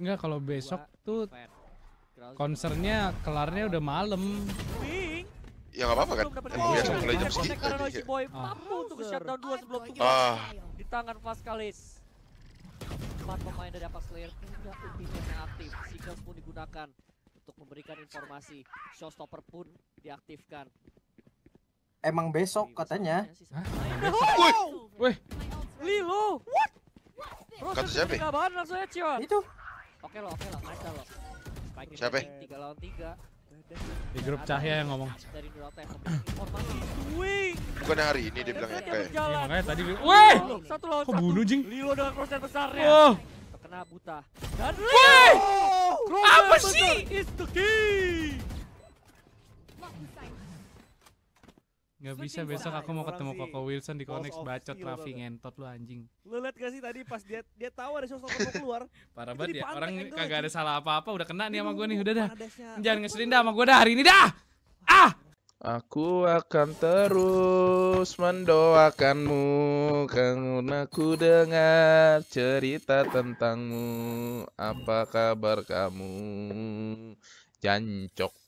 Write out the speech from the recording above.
Enggak kalau besok tuh konsernya kelarnya udah malam. Ya nggak apa-apa kan. Emang biasa mulai jam segini. Karena si boy ah. mampu untuk shutdown dua sebelum Ah. Di tangan Pascalis. Empat pemain dari Apex Slayer punya ultimate yang aktif. Seagulls pun digunakan untuk memberikan informasi. Showstopper pun diaktifkan. Emang besok katanya. Woi. Wih. Lilo. What? Kata siapa? Ya? Ya, Itu. Oke lo, oke lo, ada lo. Siapa? Siapa? Tiga lawan tiga. Di grup Cahya yang ngomong. Dari Nurata oh, yang Bukan hari ini dia bilang oke. Iya makanya tadi. Satu lawan satu. bunuh jing? Lilo dengan crosshair besar Oh. Terkena buta. Dan Lilo! Apa sih? Is the key. Gak bisa besok aku mau iya, ketemu iya. Koko Wilson di Konex bacot Raffi ngentot lu anjing. Lu liat gak sih tadi pas dia dia tahu ada sosok mau keluar. Parah banget ya orang kagak ada salah apa-apa udah kena nih sama gue nih udah dah. Jangan ngeselin dah sama gue dah hari ini dah. Ah. Aku akan terus mendoakanmu karena ku dengar cerita tentangmu. Apa kabar kamu? Jancok.